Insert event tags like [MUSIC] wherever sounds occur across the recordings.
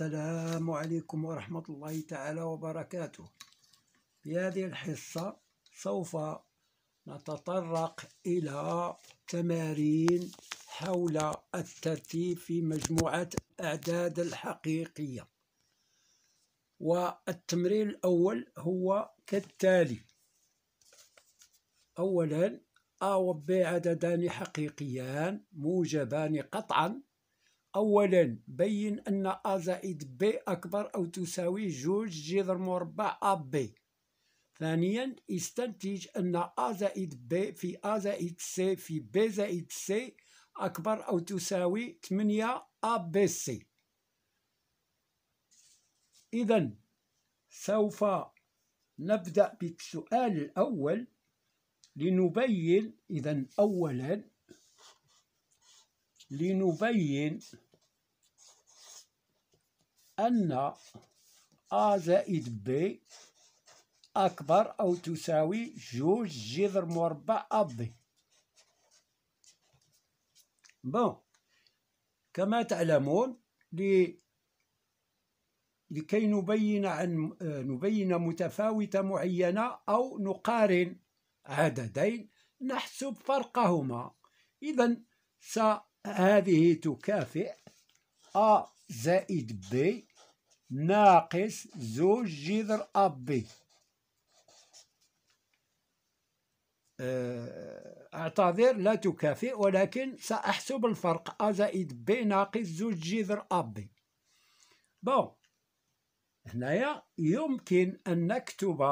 السلام عليكم ورحمة الله تعالى وبركاته في هذه الحصة سوف نتطرق إلى تمارين حول الترتيب في مجموعة أعداد الحقيقية والتمرين الأول هو كالتالي أولا أ و ب عددان حقيقيان موجبان قطعا أولا بين أن أ زائد بي أكبر أو تساوي جوج جذر مربع أ بي ثانيا استنتج أن أ زائد بي في أ زائد سي في بي زائد سي أكبر أو تساوي 8 أ بي سي إذا سوف نبدأ بالسؤال الأول لنبين إذا أولا لنبين أن A زائد B أكبر أو تساوي جوج جذر مربع أبي بون كما تعلمون لي لكي نبين عن نبين متفاوتة معينة أو نقارن عددين نحسب فرقهما إذا هذه تكافئ أ زائد بي ناقص زوج جذر بي آه، أعتذر لا تكافئ ولكن سأحسب الفرق أ زائد بي ناقص زوج جذر بي بون هنايا يمكن أن نكتب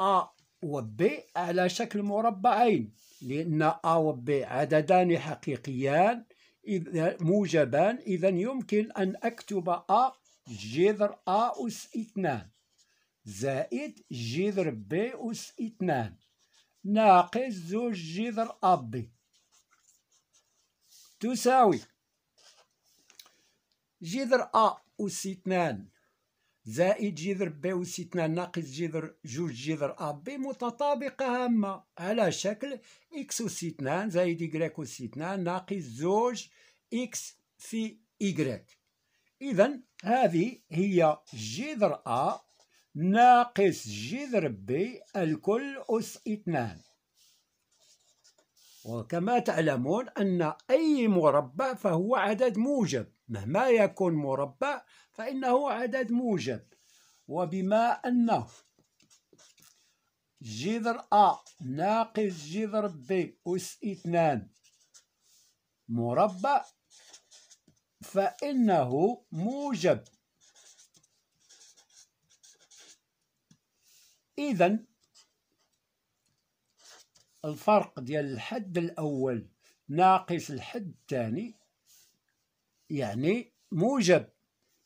أ و ب على شكل مربعين لأن أ و بي عددان حقيقيان إذا موجبان إذا يمكن أن أكتب أ جذر أ أس اثنان زائد جذر ب أس اثنان ناقص زوج جذر أب تساوي جذر أ أس اثنان زائد جذر بي وستنا ناقص جذر جوج جذر أبي متطابقة هامة على شكل إكس أس اثنان زائد إكغيك أس اثنان ناقص زوج إكس في إكغيك إذا هذه هي جذر أ ناقص جذر بي الكل أس اثنان وكما تعلمون أن أي مربع فهو عدد موجب مهما يكون مربع فإنه عدد موجب وبما أن جذر أ ناقص جذر ب أس اثنان مربع فإنه موجب إذا الفرق ديال الحد الأول ناقص الحد الثاني يعني موجب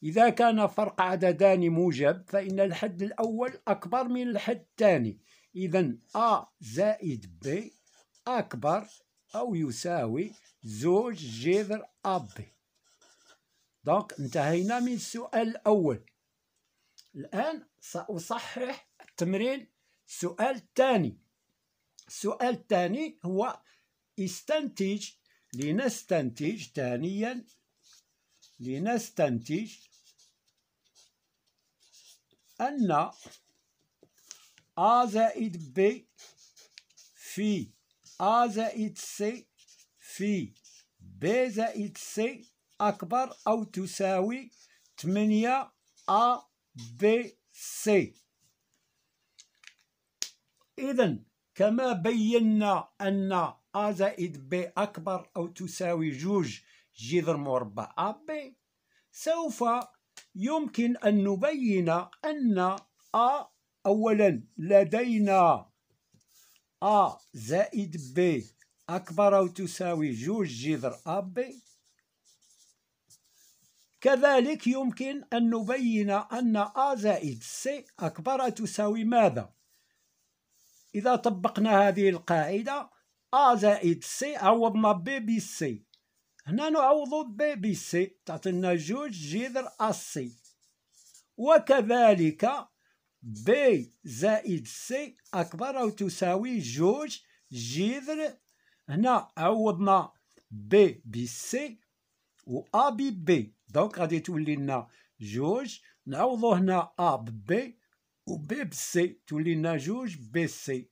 إذا كان فرق عددان موجب فإن الحد الأول أكبر من الحد الثاني إذا أ زائد ب أكبر أو يساوي زوج جذر أب دونك انتهينا من السؤال الأول الآن سأصحح التمرين السؤال الثاني السؤال الثاني هو استنتج لنستنتج ثانيا لنستنتج أن A زائد B في A زائد C في B زائد C أكبر أو تساوي 8 A B C إذن كما بينا أن A زائد B أكبر أو تساوي جوج جذر مربع AB سوف يمكن أن نبين أن A أولا لدينا A زائد B أكبر أو تساوي جوج جذر AB كذلك يمكن أن نبين أن A زائد C أكبر أو تساوي ماذا؟ إذا طبقنا هذه القاعدة A زائد C عوضنا B بC هنا نعوضو بي بي سي تعطينا جوج جذر السي وكذلك بي زائد سي أكبر أو تساوي جوج جذر هنا عوضنا بي بي سي و أ بي بي دونك غادي تولي لنا جوج نعوضو هنا أ بي و بي بسي تولي لنا جوج بي سي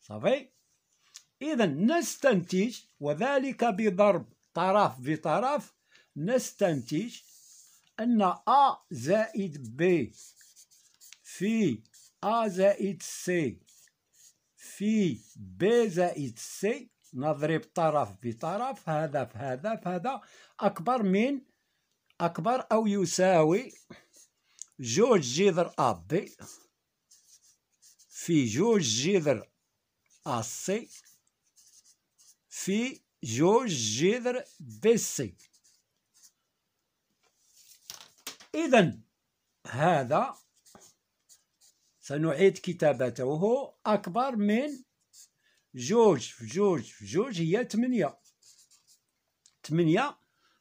صافي إذا نستنتج وذلك بضرب طرف بطرف نستنتج أن A زائد B في A زائد C في B زائد C نضرب طرف بطرف هذا في هذا في هذا أكبر من أكبر أو يساوي جوج جذر أ بي في جوج جذر أ سي في جوج جذر بي سي إذا هذا سنعيد كتابته أكبر من جوج في جوج في جوج هي ثمانية ثمانية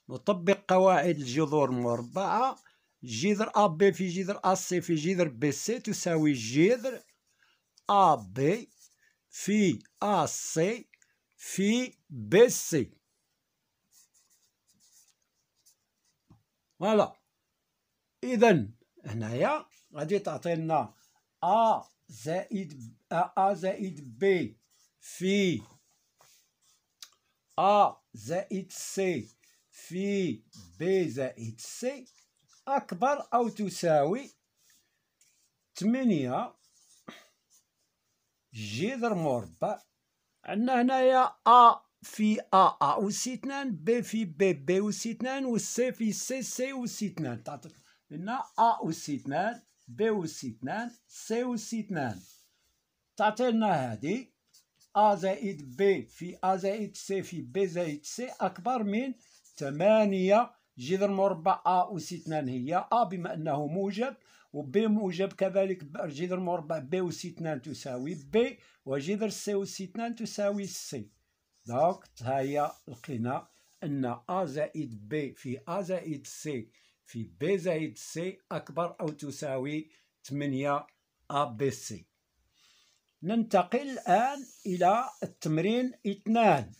نطبق قواعد الجذور المربعة جذر أ بي في جذر أ سي في جذر بي سي تساوي جذر أ بي في أ سي في سي فوالا اذا هنايا غادي تعطي لنا ا زائد ا زائد بي في ا زائد سي في بي زائد سي اكبر او تساوي 8 جذر مربع عندنا هنايا ا في ا ا وسي اثنان بي في بي بي وسي اثنان وسي في سي سي وسي اثنان تعطيك لنا ا وسي اثنان بي وسي اثنان سي وسي اثنان تعطينا هادي ا زائد بي في ا زائد سي في بي زائد سي اكبر من ثمانية جذر مربع أ أس اثنان هي أ بما أنه موجب ب موجب كذلك جذر مربع ب أس اثنان تساوي ب وجذر سي أس اثنان تساوي سي دونك ها هي لقينا أن أ زائد ب في أ زائد سي في ب زائد سي أكبر أو تساوي 8 أ بي سي ننتقل الآن إلى التمرين اثنان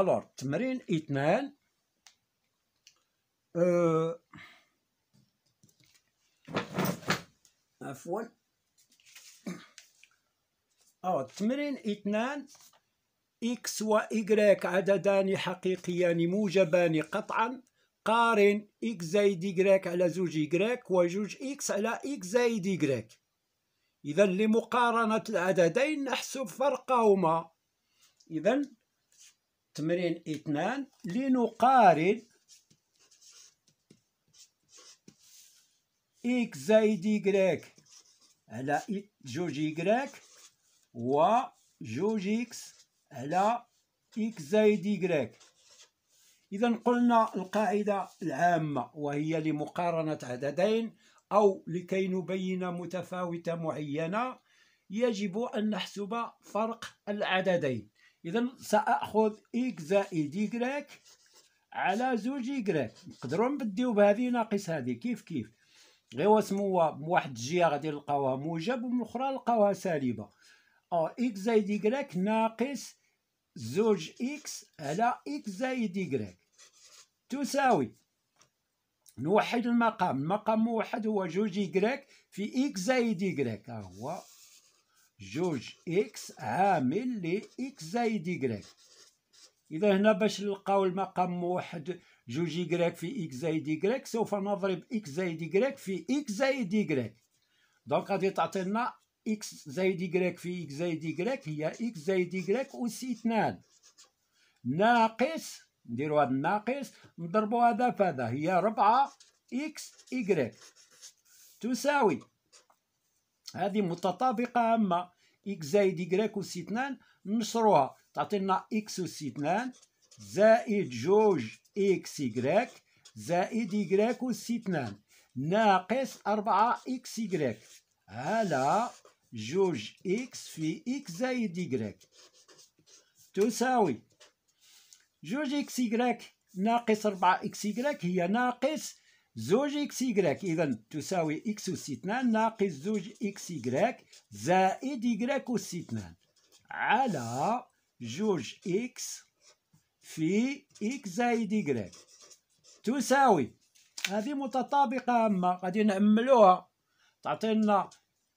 الوغ تمرين اثنان عفوا أو تمرين اثنان إكس و إيكغيك عددان حقيقيان موجبان قطعا قارن إكس زايد إيكغيك على زوج إيكغيك جوج إكس على إكس زايد إيكغيك إذا لمقارنة العددين نحسب فرقهما إذا تمرين اثنان لنقارن إكس زائد إكراك على جوج إكراك و جوج إكس على إكس زائد إكراك إذا قلنا القاعدة العامة وهي لمقارنة عددين أو لكي نبين متفاوتة معينة يجب أن نحسب فرق العددين إذا سأخذ إكس زائد إيكغيك على زوج إيكغيك نقدروا نبديو بهذه ناقص هذه كيف كيف غير هو من بواحد الجهة غادي نلقاوها موجب ومن الأخرى نلقاوها سالبة أو إكس زائد إيكغيك ناقص زوج إكس على إكس زائد إيكغيك تساوي نوحد المقام المقام موحد هو جوج إيكغيك في إكس زائد إيكغيك ها هو جوج إكس عامل ل إكس زايد إكغيك إذا هنا باش نلقاو المقام موحد جوج إكغيك في إكس زايد إكغيك سوف نضرب إكس زايد إكغيك في إكس زايد إكغيك دونك غادي تعطينا إكس زايد إكغيك في إكس زايد إكغيك هي إكس زايد إكغيك أس اثنان ناقص نديرو هاد الناقص نضربو هذا فهذا هي ربعة إكس إكغيك تساوي هذه متطابقة هامة إكس زايد إكراك أوس اثنان نشروها تعطينا إكس أوس اثنان زائد جوج إكس إكراك زائد إكراك أوس اثنان ناقص أربعة إكس إكراك على جوج إكس في إكس زايد إكراك تساوي جوج إكس إكراك ناقص أربعة إكس إكراك هي ناقص زوج إكس إيكغيك إذا تساوي إكس أس اثنان ناقص زوج إكس إيكغيك زائد إيكغيك أس اثنان على جوج إكس في إكس زائد إيكغيك تساوي هذه متطابقة اما غادي نعملوها تعطينا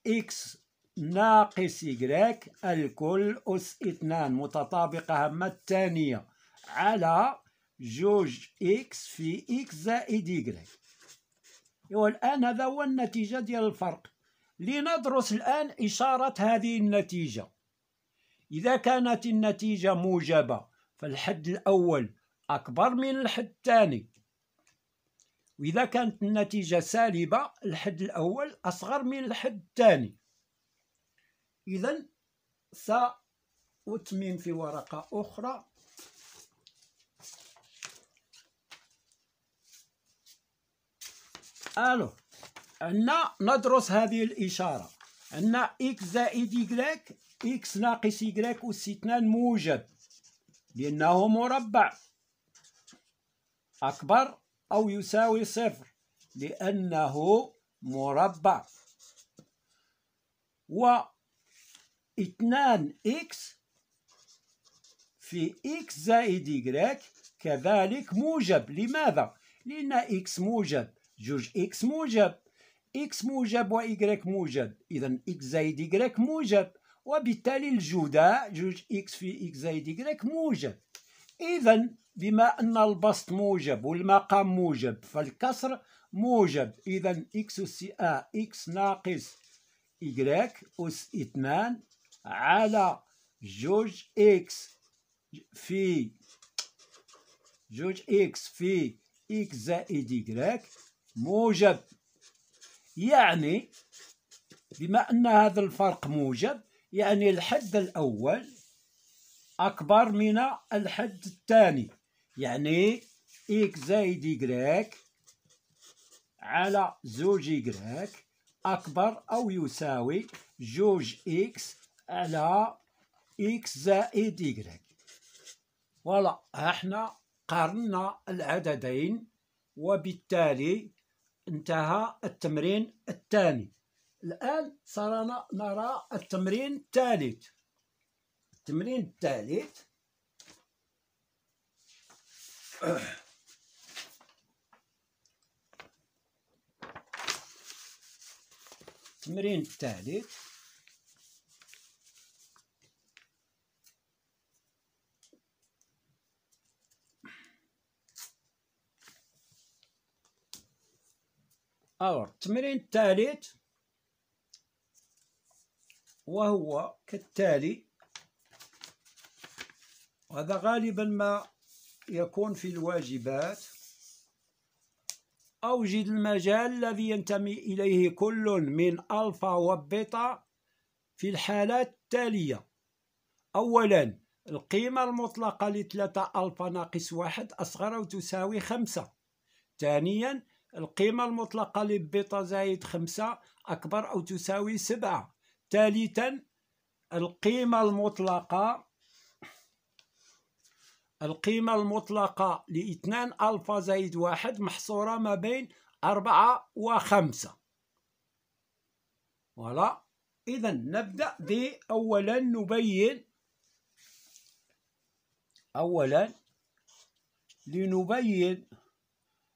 إكس ناقص إيكغيك الكل أس اثنان متطابقة اما الثانية على جوج إكس في إكس زائد إيكغيك والآن هذا هو النتيجة ديال الفرق لندرس الآن إشارة هذه النتيجة إذا كانت النتيجة موجبة فالحد الأول أكبر من الحد الثاني وإذا كانت النتيجة سالبة الحد الأول أصغر من الحد الثاني إذا سأتمم في ورقة أخرى الو عندنا ندرس هذه الاشاره عندنا اكس زائد يكراك اكس ناقص يكراك واستثناء موجب لانه مربع اكبر او يساوي صفر لانه مربع و 2 اكس في اكس زائد يكراك كذلك موجب لماذا لان اكس موجب جوج إكس موجب إكس موجب وإيكغيك موجب إذا إكس زائد إيكغيك موجب وبالتالي الجداء جوج إكس في إكس زائد إيكغيك موجب إذا بما أن البسط موجب والمقام موجب فالكسر موجب إذا إكس أس أ إكس ناقص إيكغيك أس اثنان على جوج إكس في جوج إكس في إكس زائد إيكغيك موجب يعني بما أن هذا الفرق موجب يعني الحد الأول أكبر من الحد الثاني يعني إكس زايد إيكغيك على زوج إيكغيك أكبر أو يساوي جوج إكس على إكس زائد إيكغيك فوالا احنا قارنا العددين وبالتالي انتهى التمرين الثاني الآن صرنا نرى التمرين الثالث التمرين الثالث [COUGHS] التمرين الثالث أور التمرين الثالث وهو كالتالي وهذا غالبا ما يكون في الواجبات أوجد المجال الذي ينتمي إليه كل من ألفا وبيتا في الحالات التالية أولا القيمة المطلقة لثلاثة ألفا ناقص واحد أصغر أو تساوي خمسة ثانيا القيمة المطلقة لبيتا زائد خمسة أكبر أو تساوي سبعة ثالثا القيمة المطلقة القيمة المطلقة لاثنان ألفا زائد واحد محصورة ما بين أربعة وخمسة فوالا إذا نبدأ بأولا نبين أولا لنبين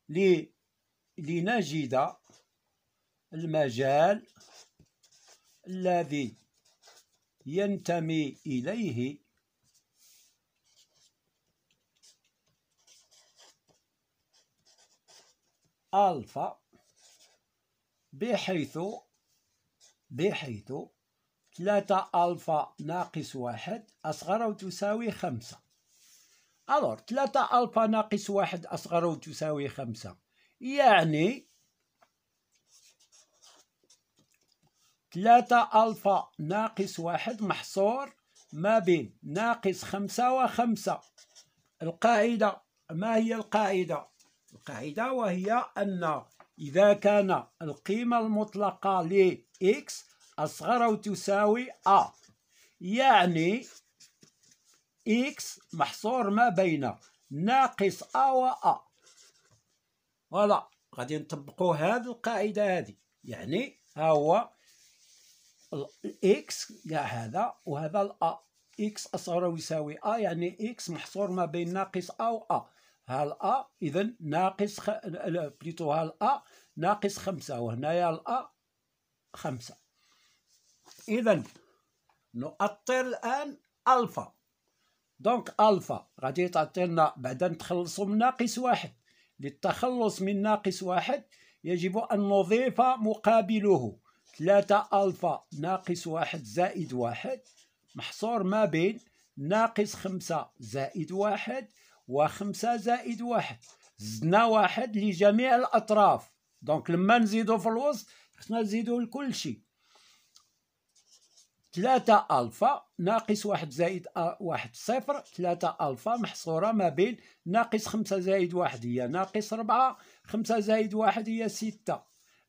لي لنجد المجال الذي ينتمي إليه ألفا بحيث بحيث ثلاثة ألفا ناقص واحد أصغر تساوي خمسة ألور ثلاثة ألفا ناقص واحد أصغر تساوي خمسة يعني ثلاثة ألفا ناقص واحد محصور ما بين ناقص خمسة وخمسة القاعدة ما هي القاعدة؟ القاعدة وهي أن إذا كان القيمة المطلقة ل x أصغر أو تساوي a يعني x محصور ما بين ناقص a و a فوالا غادي نطبقوا هذه القاعده هذه يعني ها هو الاكس كاع هذا وهذا الا اكس اصغر او يساوي ا يعني اكس محصور ما بين ناقص ا و ا ها الا اذا ناقص خ... بليتو ها الا ناقص خمسة وهنايا الا خمسة اذا نؤطر الان الفا دونك الفا غادي تعطينا بعدا نتخلصوا من ناقص واحد للتخلص من ناقص واحد يجب أن نضيف مقابله 3 ألفا ناقص واحد زائد واحد محصور ما بين ناقص خمسة زائد واحد وخمسة زائد واحد زدنا واحد لجميع الأطراف دونك لما نزيدو في الوسط خصنا نزيدو لكل شيء ثلاثة ألفا ناقص واحد زائد واحد صفر ثلاثة ألفا محصورة ما بين ناقص خمسة زائد واحد هي ناقص ربعة خمسة زائد واحد هي ستة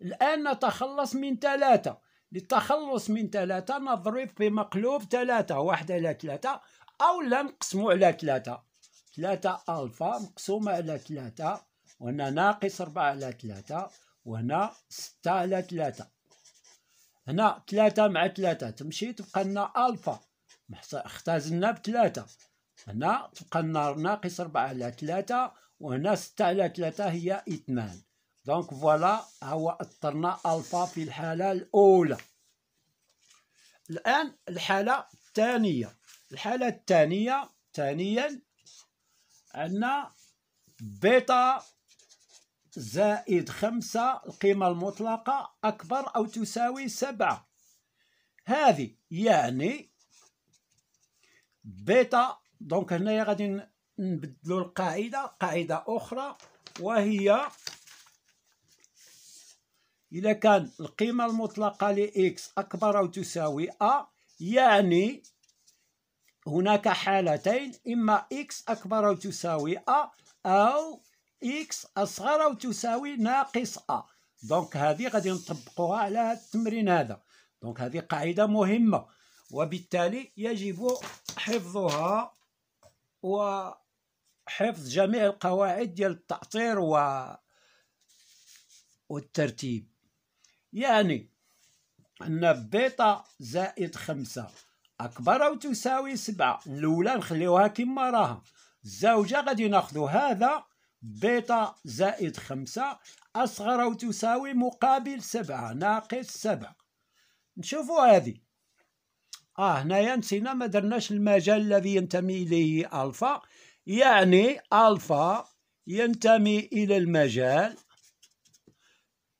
الآن نتخلص من ثلاثة للتخلص من ثلاثة نضرب في مقلوب ثلاثة واحد على ثلاثة أو لا نقسمو على ثلاثة ثلاثة ألفا مقسومة على ثلاثة وهنا ناقص ربعة على ثلاثة وهنا ستة على ثلاثة هنا ثلاثة مع ثلاثة تمشي تبقى لنا ألفا اختزلنا بثلاثة هنا تبقى لنا ناقص ربعة على ثلاثة وهنا ستة على ثلاثة هي اثنان دونك فوالا هو أثرنا ألفا في الحالة الأولى الآن الحالة الثانية الحالة الثانية ثانيا عندنا بيتا زائد خمسة القيمة المطلقة أكبر أو تساوي سبعة هذه يعني بيتا دونك هنايا غادي نبدلو القاعدة قاعدة أخرى وهي إذا كان القيمة المطلقة لإكس أكبر أو تساوي أ يعني هناك حالتين إما إكس أكبر أو تساوي أ أو إكس أصغر أو تساوي ناقص أ دونك هذه غادي نطبقوها على هذا التمرين هذا دونك هذه قاعدة مهمة وبالتالي يجب حفظها وحفظ جميع القواعد ديال التأطير و والترتيب يعني أن بيتا زائد خمسة أكبر أو تساوي سبعة الأولى نخليوها كما راها الزوجة غادي ناخذ هذا بيتا زائد خمسة أصغر أو تساوي مقابل سبعة ناقص سبعة نشوفوا هذه آه هنايا نسينا ما درناش المجال الذي ينتمي إليه ألفا يعني ألفا ينتمي إلى المجال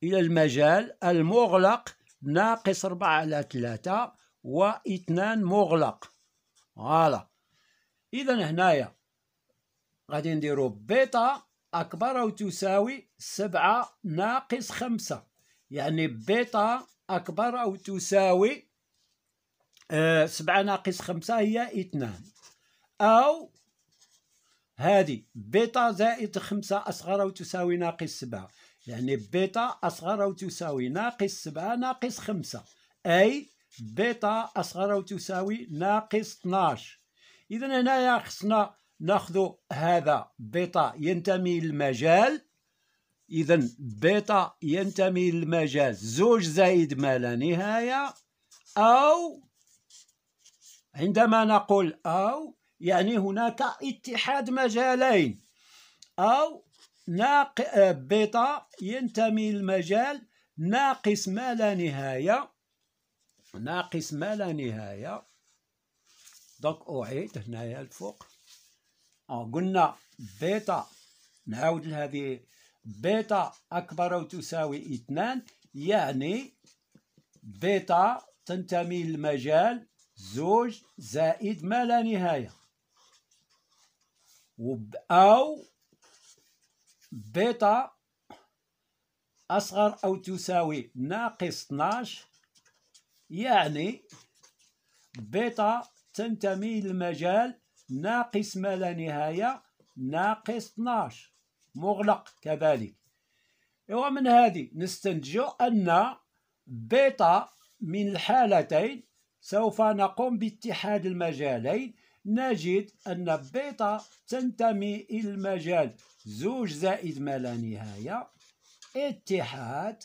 إلى المجال المغلق ناقص ربعة على ثلاثة واثنان مغلق فوالا إذا هنايا غادي نديرو بيتا أكبر أو تساوي سبعة ناقص خمسة يعني بيتا أكبر أو تساوي آه، سبعة ناقص خمسة هي اثنان أو هذه بيتا زائد خمسة أصغر أو تساوي ناقص سبعة يعني بيتا أصغر أو تساوي ناقص سبعة ناقص خمسة أي بيتا أصغر أو تساوي ناقص 12 إذا هنايا خصنا ناخذ هذا بيتا ينتمي للمجال اذا بيتا ينتمي للمجال زوج زائد ما لا نهايه او عندما نقول او يعني هناك اتحاد مجالين او ناق بيتا ينتمي للمجال ناقص ما لا نهايه ناقص ما لا نهايه دونك اعيد هنايا الفوق قلنا بيتا نعاود لهذه بيتا أكبر أو تساوي اثنان يعني بيتا تنتمي للمجال زوج زائد ما لا نهاية أو بيتا أصغر أو تساوي ناقص 12 يعني بيتا تنتمي للمجال ناقص ما لا نهاية ناقص 12 مغلق كذلك ومن هذه نستنتج أن بيتا من الحالتين سوف نقوم باتحاد المجالين نجد أن بيتا تنتمي إلى المجال زوج زائد ما لا نهاية اتحاد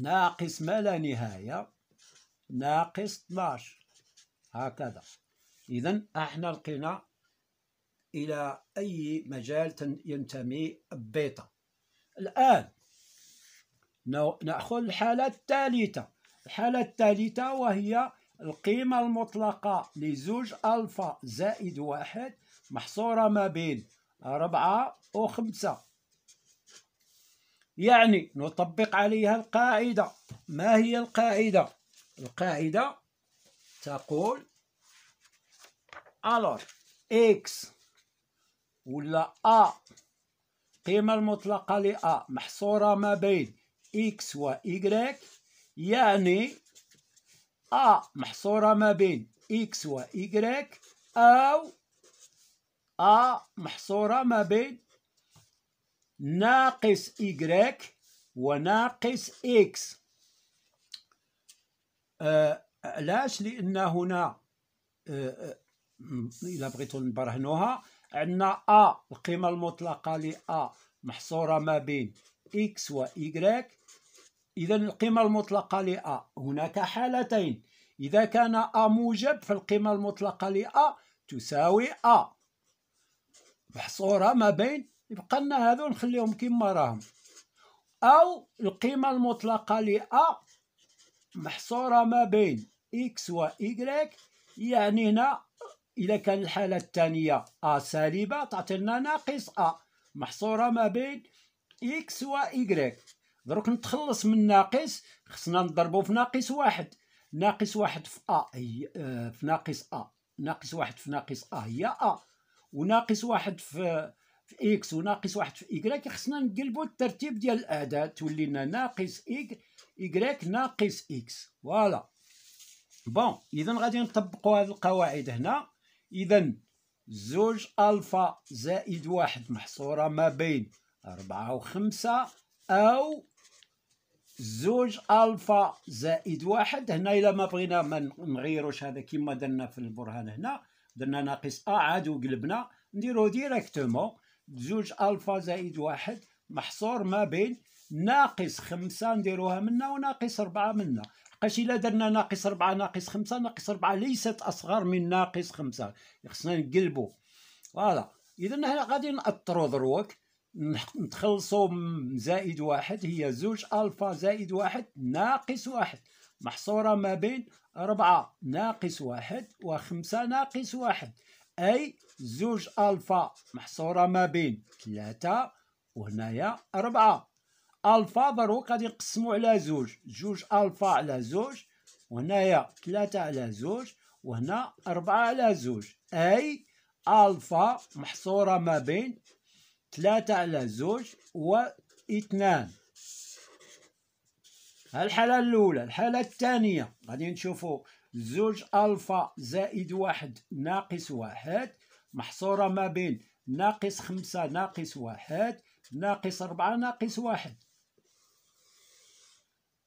ناقص ما لا نهاية ناقص 12 هكذا إذا احنا لقينا إلى أي مجال ينتمي البيتا الآن نأخذ الحالة الثالثة الحالة الثالثة وهي القيمة المطلقة لزوج ألفا زائد واحد محصورة ما بين أربعة وخمسة يعني نطبق عليها القاعدة ما هي القاعدة؟ القاعدة تقول الور اكس ولا ا القيمه المطلقه ل ا محصوره ما بين اكس و واي يعني ا محصوره ما بين اكس و واي او ا محصوره ما بين ناقص واي وناقص اكس آه، علاش آه لان هنا آه, آه، الا بغيتو نبرهنوها عندنا ا القيمه المطلقه ل ا محصوره ما بين اكس و وايكغيك اذا القيمه المطلقه ل ا هناك حالتين اذا كان ا موجب فالقيمه المطلقه ل ا تساوي ا محصوره ما بين يبقى لنا هذو نخليهم كما راهم او القيمه المطلقه ل ا محصوره ما بين اكس و وايكغيك يعني هنا إذا كان الحالة الثانية أ سالبة تعطينا ناقص أ محصورة ما بين إكس و إيكغيك دروك نتخلص من ناقص خصنا نضربو في ناقص واحد ناقص واحد في أ هي في ناقص أ ناقص واحد في ناقص أ هي أ وناقص واحد في في إكس وناقص واحد في إيكغيك خصنا نقلبو الترتيب ديال الأعداد تولي لنا ناقص إيك إيكغيك ناقص إكس فوالا بون إذا غادي نطبقو هاد القواعد هنا إذا زوج ألفا زائد واحد محصورة ما بين أربعة وخمسة أو زوج ألفا زائد واحد هنا إلا ما بغينا ما نغيروش هذا كيما درنا في البرهان هنا درنا ناقص أ عاد وقلبنا نديرو ديريكتومون زوج ألفا زائد واحد محصور ما بين ناقص خمسة نديروها منا وناقص أربعة منا لقاش إلا درنا ناقص أربعة ناقص خمسة ناقص أربعة ليست أصغر من ناقص خمسة خصنا نقلبو فوالا إذا هنا غادي نأطرو دروك نتخلصو زائد واحد هي زوج ألفا زائد واحد ناقص واحد محصورة ما بين أربعة ناقص واحد وخمسة ناقص واحد أي زوج ألفا محصورة ما بين ثلاثة وهنايا أربعة الفا ضروري غادي نقسمو على زوج جوج الفا على زوج وهنايا ثلاثة على زوج وهنا أربعة على زوج أي الفا محصورة ما بين ثلاثة على زوج واثنان الحالة الأولى الحالة الثانية غادي نشوفو زوج ألفا زائد واحد ناقص واحد محصورة ما بين ناقص خمسة ناقص واحد ناقص ربعة ناقص واحد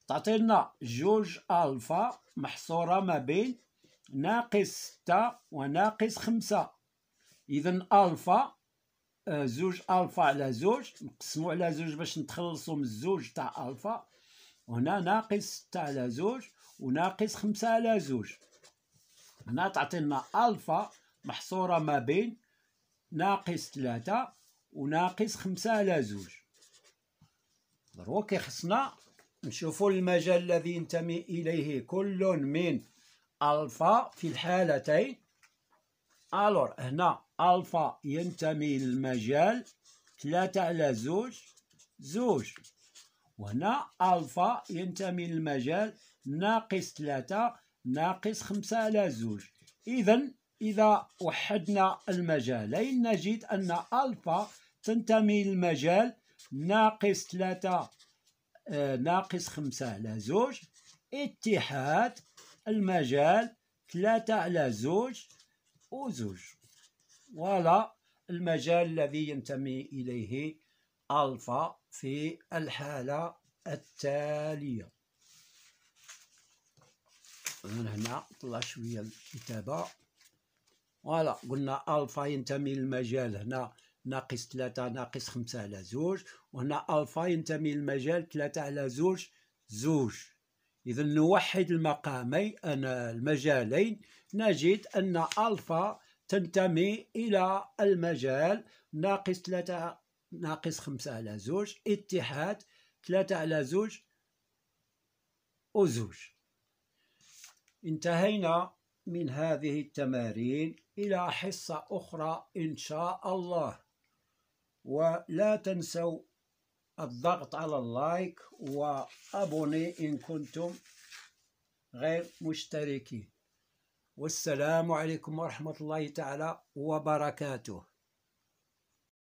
تعطينا جوج ألفا محصورة ما بين ناقص ستة وناقص خمسة إذا ألفا آه، زوج ألفا على زوج نقسمو على زوج باش نتخلصو من الزوج تاع ألفا هنا ناقص ستة على زوج وناقص خمسة على زوج هنا تعطينا ألفا محصورة ما بين ناقص ثلاثة وناقص خمسة على زوج دروك خصنا نشوفوا المجال الذي ينتمي إليه كل من ألفا في الحالتين ألور هنا ألفا ينتمي للمجال ثلاثة على زوج زوج وهنا ألفا ينتمي للمجال ناقص ثلاثة ناقص خمسة على زوج إذن إذا وحدنا المجالين نجد أن ألفا تنتمي للمجال ناقص ثلاثة آه، ناقص خمسة على زوج اتحاد المجال ثلاثة على زوج وزوج ولا المجال الذي ينتمي إليه ألفا في الحالة التالية من هنا طلع شوية الكتابة فوالا قلنا الفا ينتمي للمجال هنا ناقص ثلاثة ناقص خمسة على زوج وهنا الفا ينتمي للمجال ثلاثة على زوج زوج إذا نوحد المقامين أنا المجالين نجد أن الفا تنتمي إلى المجال ناقص ثلاثة ناقص خمسة على زوج اتحاد ثلاثة على زوج وزوج انتهينا من هذه التمارين إلى حصة أخرى إن شاء الله ولا تنسوا الضغط على اللايك وأبوني إن كنتم غير مشتركين والسلام عليكم ورحمة الله تعالى وبركاته